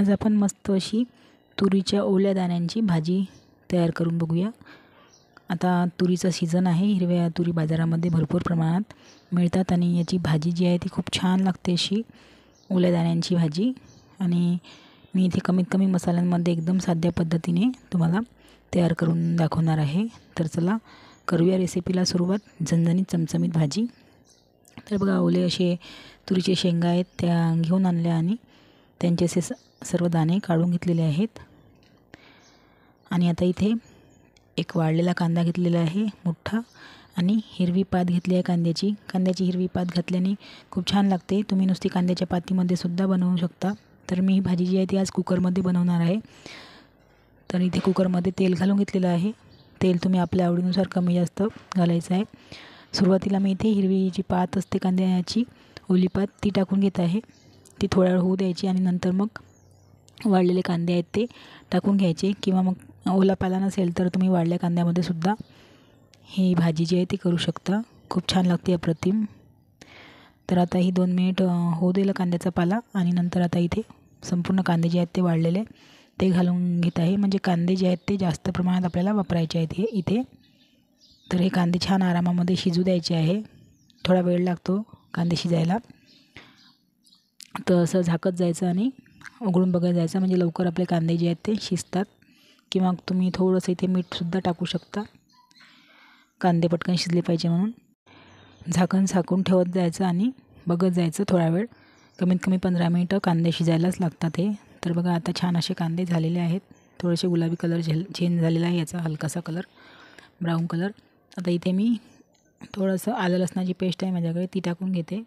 आज आपण मस्त अशी तुरीच्या ओल्या दाण्यांची भाजी तयार करून बघूया आता तुरीचा सीझन आहे हिरव्या तुरी बाजारामध्ये भरपूर प्रमाणात मिळतात आणि याची भाजी जी आहे ती खूप छान लागते अशी ओल्या दाण्यांची भाजी आणि मी इथे कमीत कमी मसाल्यांमध्ये एकदम साध्या पद्धतीने तुम्हाला तयार करून दाखवणार आहे तर चला करूया रेसिपीला सुरुवात झणझणीत चमचमीत भाजी तर बघा ओले असे तुरीचे शेंगा आहेत त्या घेऊन आणल्या आणि त्यांचे असे सर्व दाणे काढून घेतलेले आहेत आणि आता इथे एक वाळलेला कांदा घेतलेला आहे मोठा आणि हिरवी पात घेतली आहे कांद्याची कांद्याची हिरवी पात घातल्याने खूप छान लागते तुम्ही नुसती कांद्याच्या पातीमध्ये सुद्धा बनवू शकता तर मी ही भाजी जी आहे ती आज कुकरमध्ये बनवणार आहे तर इथे कुकरमध्ये तेल घालून घेतलेलं आहे तेल तुम्ही आपल्या आवडीनुसार कमी जास्त घालायचं आहे सुरुवातीला मी इथे हिरवी जी पात असते कांद्याची ओली पात ती टाकून घेत आहे ती थोड्या वेळ होऊ द्यायची आणि नंतर मग वाळलेले कांदे आहेत ते टाकून घ्यायचे किंवा मग ओला पाला नसेल तर तुम्ही वाळल्या कांद्यामध्ये सुद्धा ही भाजी जी आहे ती करू शकता खूप छान लागते अप्रतिम तर आता ही दोन मिनिट होऊ दिलं कांद्याचा पाला आणि नंतर आता इथे संपूर्ण कांदे जे आहेत ते वाळलेले ते घालून घेत आहे म्हणजे कांदे जे आहेत ते जास्त प्रमाणात आपल्याला वापरायचे आहेत हे इथे तर हे कांदे छान आरामामध्ये शिजू द्यायचे आहे थोडा वेळ लागतो कांदे शिजायला तर असं झाकत जायचं आणि उघडून बघत जायचं म्हणजे लवकर आपले कांदे जे आहेत ते शिजतात किंवा तुम्ही थोडंसं इथे मीठसुद्धा टाकू शकता कांदे पटकन शिजले पाहिजे म्हणून झाकण झाकून ठेवत जायचं आणि बघत जायचं थोडा वेळ कमीत कमी पंधरा मिनटं कांदे शिजायलाच लागतात हे तर बघा आता छान असे कांदे झालेले आहेत थोडेसे गुलाबी कलर झेल चेंज झालेला आहे याचा हलकासा कलर ब्राऊन कलर आता इथे मी थोडंसं आलं लसणाची पेस्ट आहे माझ्याकडे ती टाकून घेते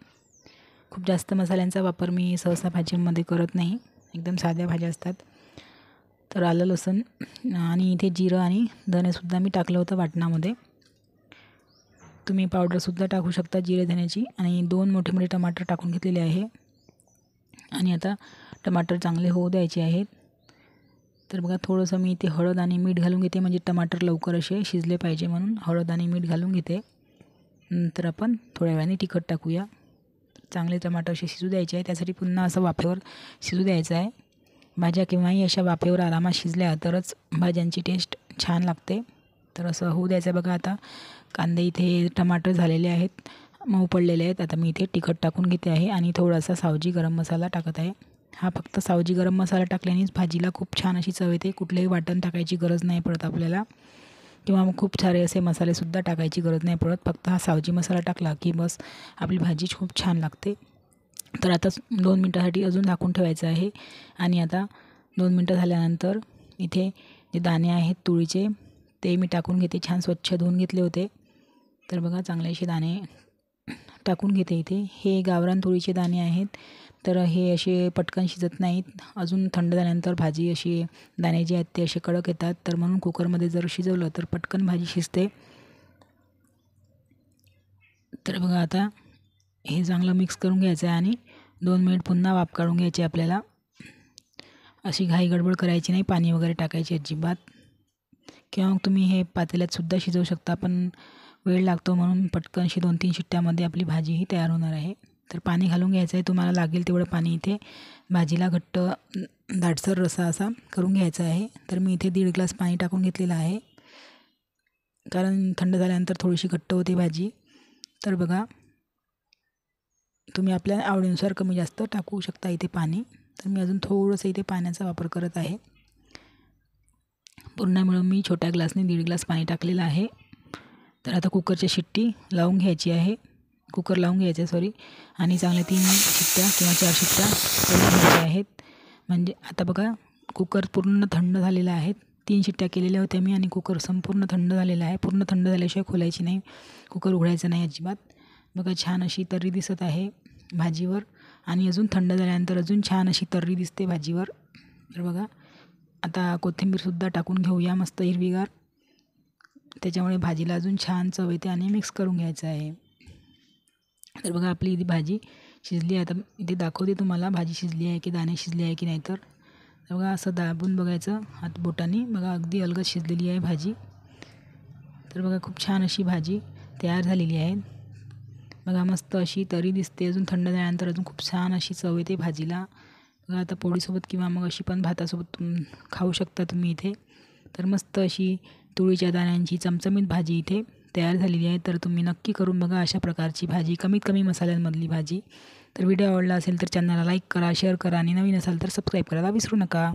खूप जास्त मसाल्यांचा वापर मी सहसा भाजीमध्ये करत नाही एकदम साध्या भाज्या असतात तर आलं लसूण आणि इथे जिरं आणि धनेसुद्धा मी टाकलं होतं वाटणामध्ये तुम्ही पावडरसुद्धा टाकू शकता जिरे धण्याची आणि दोन मोठे मोठे टमाटर टाकून घेतलेले आहे आणि आता टमाटर चांगले होऊ द्यायचे आहेत तर बघा थोडंसं मी इथे हळद आणि मीठ घालून घेते म्हणजे टमाटर लवकर असे शिजले पाहिजे म्हणून हळद आणि मीठ घालून घेते नंतर आपण थोड्या वेळाने तिखट टाकूया चांगले टमाटर असे शिजू द्यायचे आहे त्यासाठी पुन्हा असं वाफेवर शिजू द्यायचं आहे भाज्या किंवाही अशा वाफेवर आरामात शिजल्या तरच भाज्यांची टेस्ट छान लागते तर असं होऊ द्यायचं बघा आता कांदे इथे टमाटर झालेले आहेत मऊ पडलेले आहेत आता मी इथे तिखट टाकून घेते आहे आणि थोडासा सावजी गरम मसाला टाकत आहे हा फक्त सावजी गरम मसाला टाकल्यानेच भाजीला खूप छान अशी चव येते कुठलंही वाटण टाकायची गरज नाही पडत आपल्याला किंवा मग खूप सारे असे मसालेसुद्धा टाकायची गरज नाही पडत फक्त हा सावजी मसाला टाकला की बस आपली भाजी खूप छान लागते तर आता दोन मिनटासाठी अजून झाकून ठेवायचं आहे आणि आता दोन मिनटं झाल्यानंतर इथे जे दाणे आहेत तुळीचे ते मी टाकून घेते छान स्वच्छ धुवून घेतले होते तर बघा चांगले असे दाणे टाकून घेते इथे हे गावरान तुळीचे दाणे आहेत तर हे असे पटकन शिजत नाहीत अजून थंड झाल्यानंतर भाजी अशी दाणे जे आहेत ते असे कडक येतात तर म्हणून कुकरमध्ये जर शिजवलं तर पटकन भाजी शिजते तर बघा आता हे चांगलं मिक्स करून घ्यायचं आहे आणि दोन मिनिट पुन्हा वाफ काढून घ्यायची आपल्याला अशी घाई गडबड करायची नाही पाणी वगैरे टाकायची अजिबात किंवा मग तुम्ही हे पातेल्यातसुद्धा शिजवू शकता पण वेळ लागतो म्हणून पटकनशी दोन तीन शिट्ट्यामध्ये आपली भाजीही तयार होणार आहे तर पाणी घालून घ्यायचं आहे तुम्हाला लागेल तेवढं पाणी इथे भाजीला घट्ट दाटसर रसा असा करून घ्यायचा आहे तर मी इथे दीड ग्लास पाणी टाकून घेतलेलं आहे कारण थंड झाल्यानंतर थोडीशी घट्ट होते भाजी तर बघा तुम्ही आपल्या आवडीनुसार कमी जास्त टाकू शकता इथे पाणी तर मी अजून थोडंसं इथे पाण्याचा वापर करत आहे पूर्ण मिळून मी छोट्या ग्लासने दीड ग्लास पाणी टाकलेलं आहे तर आता कुकरची शिट्टी लावून घ्यायची आहे कुकर लावून आहे सॉरी आणि चांगल्या तीन शिट्ट्या किंवा चार शिट्ट्या करून घ्यायच्या आहेत म्हणजे आता बघा कुकर पूर्ण थंड झालेला आहे तीन शिट्ट्या केलेल्या होत्या मी आणि कुकर संपूर्ण थंड झालेला आहे पूर्ण थंड झाल्याशिवाय खोलायची नाही कुकर उघडायचं नाही अजिबात बघा छान अशी तर्री दिसत आहे भाजीवर आणि अजून थंड झाल्यानंतर अजून छान अशी तर्री दिसते भाजीवर तर बघा आता कोथिंबीरसुद्धा टाकून घेऊया मस्त हिरवीगार त्याच्यामुळे भाजीला अजून छान चव येते आणि मिक्स करून घ्यायचं आहे तर बघा आपली इथे भाजी शिजली आहे आता इथे दाखवते तुम्हाला भाजी शिजली आहे की दाणे शिजले आहे की नाही तर बघा असं दाबून बघायचं हात बोटांनी बघा अगदी अलगद शिजलेली आहे भाजी तर बघा खूप छान अशी भाजी तयार झालेली आहे बघा मस्त अशी तरी दिसते अजून थंड झाल्यानंतर अजून खूप छान अशी चव येते भाजीला बघा आता पोळीसोबत किंवा मग अशी पण भातासोबत खाऊ शकता तुम्ही इथे तर मस्त अशी तुळीच्या दाण्यांची चमचमीत भाजी इथे तयार झालेली आहे तर तुम्ही नक्की करून बघा अशा प्रकारची भाजी कमीत कमी मसाल्यांमधली भाजी तर व्हिडिओ आवडला असेल तर चॅनलला लाईक करा शेअर करा आणि नवीन असाल तर सबस्क्राईब करायला विसरू नका